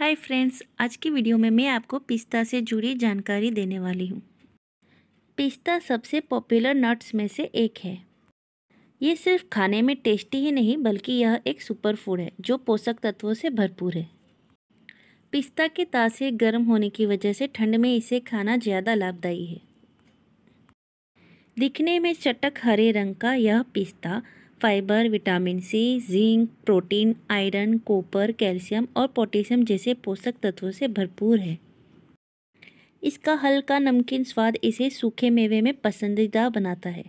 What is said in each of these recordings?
hi friends आज की video में मैं आपको पिस्ता से जुड़ी जानकारी देने वाली हूँ पिस्ता सबसे पॉपुलर नट्स में से एक है ये सिर्फ खाने में टेस्टी ही नहीं बल्कि यह एक सुपर फूड है जो पोषक तत्वों से भरपूर है पिस्ता के तासे गर्म होने की वजह से ठंड में इसे खाना ज़्यादा लाभदायी है दिखने में चटक हरे रंग का यह पिस्ता fibre vitamin C zinc protein iron copper calcium और पोटेशियम जैसे पोषक तत्वों से भरपूर है इसका हल्का नमकीन स्वाद इसे सूखे मेवे में पसंदीदा बनाता है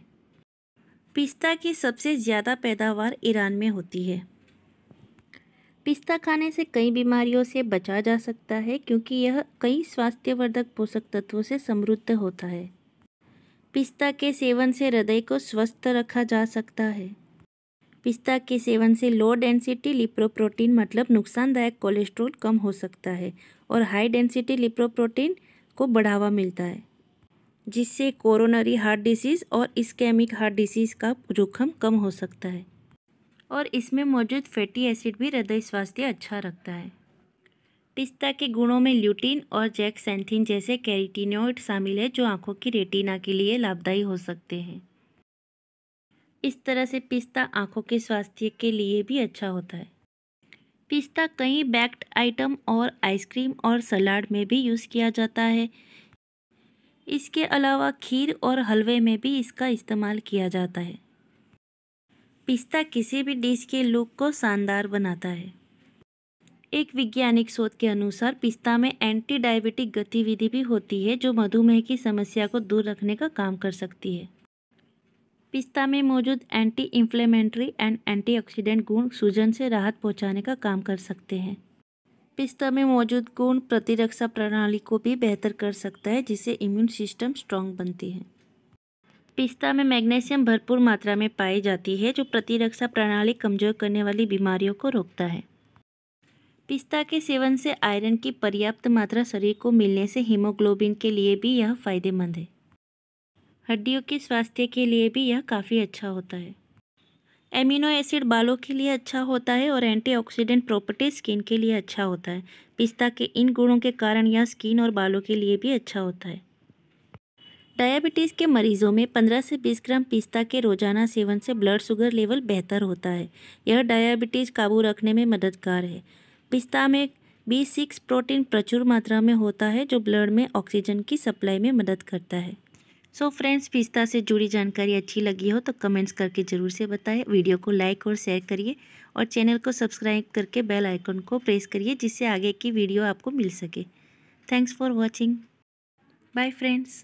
पिस्ता की सबसे ज़्यादा पैदावार ईरान में होती है पिस्ता खाने से कई बीमारियों से बचा जा सकता है क्योंकि यह कई स्वास्थ्यवर्धक पोषक तत्वों से समृद्ध होता है पिस्ता के सेवन से हृदय को स्वस्थ रखा जा सकता है पिस्ता के सेवन से लो डेंसिटी लिप्रोप्रोटीन मतलब नुकसानदायक कोलेस्ट्रॉल कम हो सकता है और हाई डेंसिटी लिप्रोप्रोटीन को बढ़ावा मिलता है जिससे कोरोनरी हार्ट डिसीज़ और इस्केमिक हार्ट डिसीज़ का जोखम कम हो सकता है और इसमें मौजूद फैटी एसिड भी हृदय स्वास्थ्य अच्छा रखता है पिस्ता के गुणों में ल्यूटीन और सेंथिन जैसे कैरिटिनोइड शामिल है जो आंखों की रेटिना के लिए लाभदायी हो सकते हैं इस तरह से पिस्ता आंखों के स्वास्थ्य के लिए भी अच्छा होता है पिस्ता कई बैक्ड आइटम और आइसक्रीम और सलाद में भी यूज़ किया जाता है इसके अलावा खीर और हलवे में भी इसका इस्तेमाल किया जाता है पिस्ता किसी भी डिश के लुक को शानदार बनाता है एक वैज्ञानिक शोध के अनुसार पिस्ता में एंटी डायबिटिक गतिविधि भी होती है जो मधुमेह की समस्या को दूर रखने का काम कर सकती है पिस्ता में मौजूद एंटी इन्फ्लेमेंट्री एंड एंटीऑक्सीडेंट गुण सूजन से राहत पहुंचाने का काम कर सकते हैं पिस्ता में मौजूद गुण प्रतिरक्षा प्रणाली को भी बेहतर कर सकता है जिससे इम्यून सिस्टम स्ट्रॉन्ग बनती है पिस्ता में मैग्नीशियम भरपूर मात्रा में पाई जाती है जो प्रतिरक्षा प्रणाली कमजोर करने वाली बीमारियों को रोकता है पिस्ता के सेवन से आयरन की पर्याप्त मात्रा शरीर को मिलने से हीमोग्लोबिन के लिए भी यह फायदेमंद है हड्डियों के स्वास्थ्य के लिए भी यह काफ़ी अच्छा होता है एमिनो एसिड बालों के लिए अच्छा होता है और एंटीऑक्सीडेंट प्रॉपर्टी स्किन के लिए अच्छा होता है पिस्ता के इन गुणों के कारण यह स्किन और बालों के लिए भी अच्छा होता है डायबिटीज़ के मरीज़ों में 15 से 20 ग्राम पिस्ता के रोजाना सेवन से ब्लड शुगर लेवल बेहतर होता है यह डायबिटीज़ काबू रखने में मददगार है पिस्ता में बी सिक्स प्रोटीन प्रचुर मात्रा में होता है जो ब्लड में ऑक्सीजन की सप्लाई में मदद करता है सो so फ्रेंड्स पिस्ता से जुड़ी जानकारी अच्छी लगी हो तो कमेंट्स करके ज़रूर से बताएं वीडियो को लाइक और शेयर करिए और चैनल को सब्सक्राइब करके बेल आइकन को प्रेस करिए जिससे आगे की वीडियो आपको मिल सके thanks for watching bye friends